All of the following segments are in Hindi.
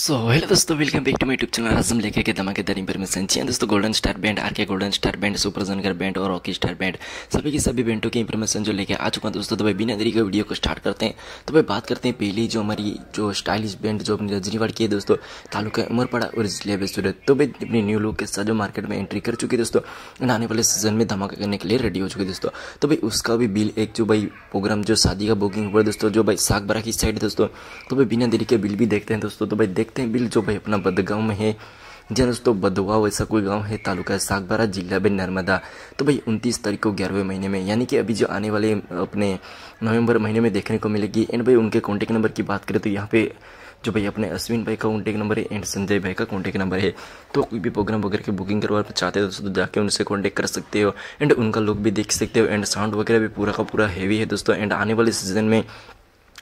सो हेलो दोस्तों welcome back to my YouTube channel आजम लेके के धमाकेदार इन्फॉर्मेशन चाहिए दोस्तों Golden Star Band R K Golden Star Band Super Jhankar Band और रॉकी स्टार बैंड सभी के सभी बैंडों की इन्फॉर्मेशन जो लेके आ चुका हूँ दोस्तों तो भाई बिना देरी के वीडियो को स्टार्ट करते हैं तो भाई बात करते हैं पहली जो हमारी जो स्टाइलिश बैंड जो अपनी रजनीवाड़ की है दोस्तों तालुका उमरपाड़ा और जिले में सूरत तो भाई अपनी न्यू लुक के साथ जो मार्केट में एंट्री कर चुकी है दोस्तों आने वाले सीजन में धमाका करने के लिए रेडी हो चुकी है दोस्तों तो भाई उसका भी बिल एक जो भाई प्रोग्राम जो शादी का बुकिंग हुआ दोस्तों जो भाई सागबरा की साइड दोस्तों तो भाई बिना देरी के बिल भी देखते हैं दोस्तों तो भाई देख देखते हैं बिल जो भाई अपना बदगांव में है जी दोस्तों बदवा वैसा कोई गांव है तालुका सागबारा जिला में नर्मदा तो भाई उनतीस तारीख को ग्यारहवें महीने में यानी कि अभी जो आने वाले अपने नवंबर महीने में देखने को मिलेगी एंड भाई उनके कॉन्टैक्ट नंबर की बात करें तो यहाँ पे जो भाई अपने अश्विन भाई का कॉन्टैक्ट नंबर है एंड संजय भाई का कॉन्टैक्ट नंबर है तो कोई भी प्रोग्राम वगैरह की बुकिंग करवाना चाहते हो तो दोस्तों जाके उनसे कॉन्टैक्ट कर सकते हो एंड उनका लुक भी देख सकते हो एंड साउंड वगैरह भी पूरा का पूरा हैवी है दोस्तों एंड आने वाले सीजन में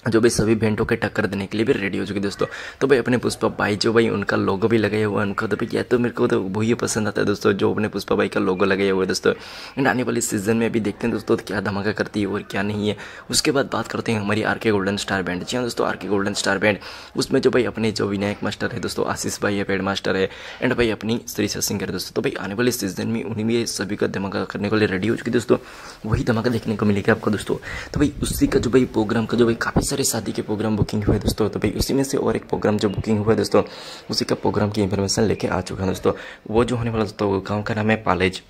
जो भी सभी भेंटों के टक्कर देने के लिए भी रेडी हो चुके दोस्तों तो भाई अपने पुष्पा भाई जो भाई उनका लोगो भी लगे हुआ है उनका तो भाई क्या तो मेरे को तो वही पसंद आता है दोस्तों जो अपने पुष्पा भाई का लोगो लगे हुए दोस्तों एंड आने वाले सीजन में भी देखते हैं दोस्तों तो क्या धमाका करती है और क्या नहीं है उसके बाद बात करते हैं हमारी are K Golden Star band जी हाँ दोस्तों are K Golden Star band उसमें जो भाई अपने जो विनायक मास्टर है दोस्तों आशीष भाई है पेड मास्टर है एंड भाई अपनी श्रीषा सिंह है दोस्तों तो भाई आने वाले सीजन में उन्हें भी सभी का धमाका करने के लिए रेडी हो चुकी दोस्तों वही धमाका देखने को मिलेगा आपको दोस्तों तो भाई उसी का जो भाई प्रोग्राम का जो भाई काफ़ी सारे शादी के प्रोग्राम बुकिंग हुए दोस्तों तो भाई उसी में से और एक प्रोग्राम जो बुकिंग हुआ है दोस्तों उसी का प्रोग्राम की इन्फॉर्मेशन लेके आ चुका है दोस्तों वो जो होने वाला दोस्तों गाँव का नाम है पालेज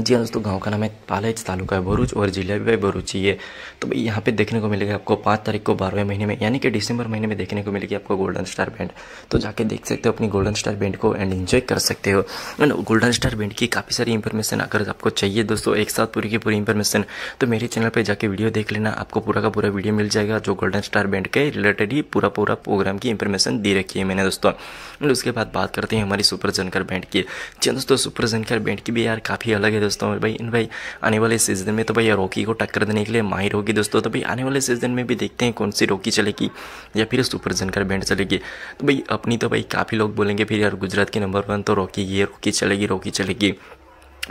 जी हाँ दोस्तों गांव का नाम है पालेज तालुका है भरूच और जिला भी भाई भरूच ही है तो भाई यहाँ पे देखने को मिलेगा आपको पाँच तारीख को बारहवें महीने में यानी कि दिसंबर महीने में देखने को मिलेगी आपको गोल्डन स्टार बैंड तो जाके देख सकते हो अपनी गोल्डन स्टार बैंड को एंड एंजॉय कर सकते हो एंड गोल्डन स्टार बैंड की काफ़ी सारी इन्फॉर्मेशन अगर आपको चाहिए दोस्तों एक साथ पूरी की पूरी इन्फॉर्मेशन तो मेरे चैनल पर जाकर वीडियो देख लेना आपको पूरा का पूरा वीडियो मिल जाएगा जो गोल्डन स्टार बैंड के रिलेटेड ही पूरा पूरा प्रोग्राम की इन्फॉर्मेशन दे रखी है मैंने दोस्तों उसके बाद बात करते हैं हमारी सुपर जनकर बैंड की जी हाँ दोस्तों सुपर जनकर बैंड की भी यार काफ़ी अलग है दोस्तों भाई इन भाई आने वाले सीजन में तो भाई रॉकी को टक्कर देने के लिए माहिर होगी दोस्तों तो भाई आने वाले सीजन में भी देखते हैं कौन सी रॉकी चलेगी या फिर सुपर जनकर बैंड चलेगी तो भाई अपनी तो भाई काफ़ी लोग बोलेंगे फिर यार गुजरात की नंबर वन तो रॉकी ये रॉकी चलेगी रॉकी चलेगी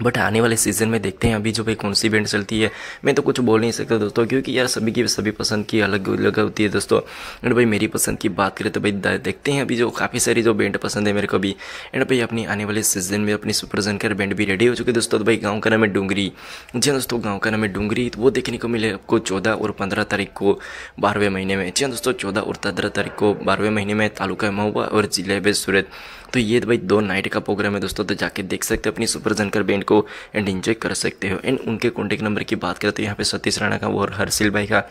बट आने वाले सीज़न में देखते हैं अभी जो भाई कौन सी बैंड चलती है मैं तो कुछ बोल नहीं सकता दोस्तों क्योंकि यार सभी की सभी पसंद की अलग अलग होती है दोस्तों एंड भाई मेरी पसंद की बात करें तो भाई देखते हैं अभी जो काफ़ी सारी जो बैंड पसंद है मेरे को अभी एंड भाई अपनी आने वाले सीज़न में अपनी सुपर जनकर बैंड भी रेडी हो चुकी है दोस्तों तो भाई गाँव का नाम है डूंगरी जी हाँ दोस्तों गाँव का नाम है डूंगरी तो वो देखने को मिले आपको चौदह और पंद्रह तारीख को बारहवें महीने में जी हाँ दोस्तों चौदह और पंद्रह तारीख को बारहवें महीने में तालुका महुआ और जिले में सूरत तो ये तो भाई दो नाइट का प्रोग्राम है दोस्तों तो जाके देख सकते अपनी सुपर जनकर बैंड कंटेंट को एंड इन्जॉय कर सकते हो एंड उनके कॉन्टैक्ट नंबर की बात करें तो यहाँ पे सतीश राणा का और हर्षिल भाई का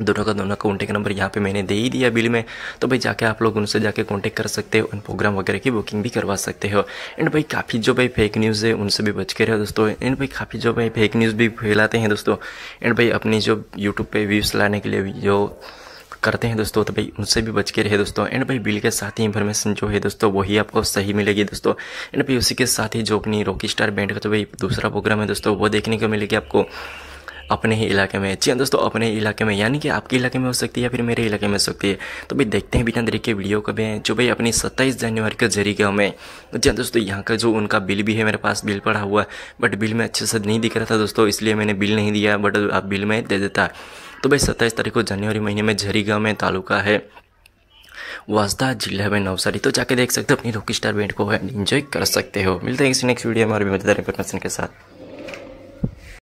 दोनों का दोनों का कॉन्टैक्ट नंबर यहाँ पे मैंने दे ही दिया बिल में तो भाई जाके आप लोग उनसे जाके कॉन्टैक्ट कर सकते हो एंड प्रोग्राम वगैरह की बुकिंग भी करवा सकते हो एंड भाई काफ़ी जो भाई फेक न्यूज़ है उनसे भी बच के रहे दोस्तों एंड भाई काफ़ी जो भाई फेक न्यूज़ भी फैलाते हैं दोस्तों एंड भाई अपनी जो यूट्यूब पर व्यूज़ लाने के लिए जो करते हैं दोस्तों तो भाई उनसे भी बच के रहे दोस्तों एंड भाई बिल के साथ ही इन्फॉर्मेशन जो है दोस्तों वही आपको सही मिलेगी दोस्तों एंड भाई उसी के साथ ही जो अपनी रॉकी स्टार बैंड का जो भाई दूसरा प्रोग्राम है दोस्तों वो देखने को मिलेगी आपको अपने ही इलाके में जी हाँ दोस्तों अपने इलाके में यानी कि आपके इलाके में हो सकती है या फिर मेरे इलाके में हो सकती है तो भाई देखते हैं बिना तरीके वीडियो कब है जो भाई अपनी सत्ताईस जनवरी के जरिए गाँव में तो जी हाँ दोस्तों यहाँ का जो उनका बिल भी है मेरे पास बिल पड़ा हुआ बट बिल में अच्छे से नहीं दिख रहा था दोस्तों इसलिए मैंने बिल नहीं दिया बट आप बिल में दे देता तो भाई सत्ताईस तारीख को जनवरी महीने में झरीगा में तालुका है वाजदा जिला में नवसारी तो जाके देख सकते हो अपनी रॉकी स्टार बैंड को एंड इन्जॉय कर सकते हो मिलते हैं किसी नेक्स्ट वीडियो में और भी मजेदार इन्फॉर्मेशन के साथ